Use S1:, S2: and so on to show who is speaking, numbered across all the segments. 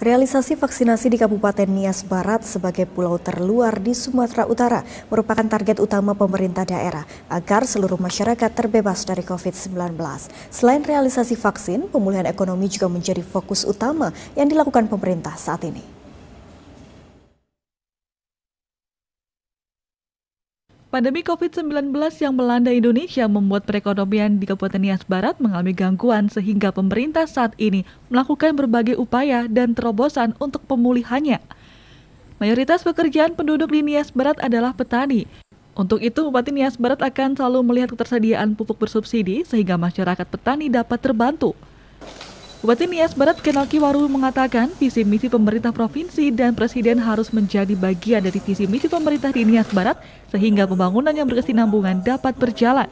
S1: Realisasi vaksinasi di Kabupaten Nias Barat sebagai pulau terluar di Sumatera Utara merupakan target utama pemerintah daerah agar seluruh masyarakat terbebas dari COVID-19. Selain realisasi vaksin, pemulihan ekonomi juga menjadi fokus utama yang dilakukan pemerintah saat ini.
S2: Pandemi COVID-19 yang melanda Indonesia membuat perekonomian di Kabupaten Nias Barat mengalami gangguan sehingga pemerintah saat ini melakukan berbagai upaya dan terobosan untuk pemulihannya. Mayoritas pekerjaan penduduk di Nias Barat adalah petani. Untuk itu, Bupati Nias Barat akan selalu melihat ketersediaan pupuk bersubsidi sehingga masyarakat petani dapat terbantu. Bupati Nias Barat Kenoki Waru mengatakan visi misi pemerintah provinsi dan presiden harus menjadi bagian dari visi misi pemerintah di Nias Barat sehingga pembangunan yang berkesinambungan dapat berjalan.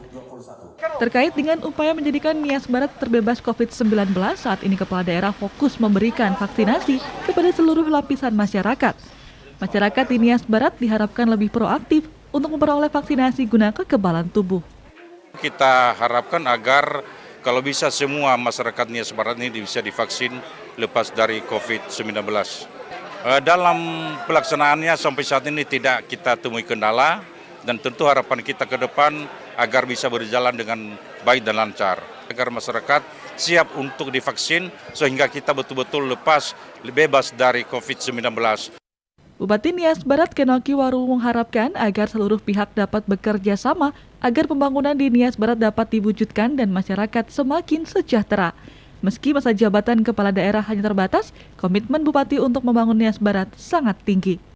S2: Terkait dengan upaya menjadikan Nias Barat terbebas COVID-19, saat ini kepala daerah fokus memberikan vaksinasi kepada seluruh lapisan masyarakat. Masyarakat di Nias Barat diharapkan lebih proaktif untuk memperoleh vaksinasi guna kekebalan tubuh.
S3: Kita harapkan agar kalau bisa semua masyarakat Nias Barat ini bisa divaksin lepas dari COVID-19. Eh, dalam pelaksanaannya sampai saat ini tidak kita temui kendala dan tentu harapan kita ke depan agar bisa berjalan dengan baik dan lancar. Agar masyarakat siap untuk divaksin sehingga kita betul-betul lepas bebas dari COVID-19.
S2: Bupati Nias Barat Kenoki Waru mengharapkan agar seluruh pihak dapat bekerja sama agar pembangunan di Nias Barat dapat diwujudkan dan masyarakat semakin sejahtera. Meski masa jabatan kepala daerah hanya terbatas, komitmen Bupati untuk membangun Nias Barat sangat tinggi.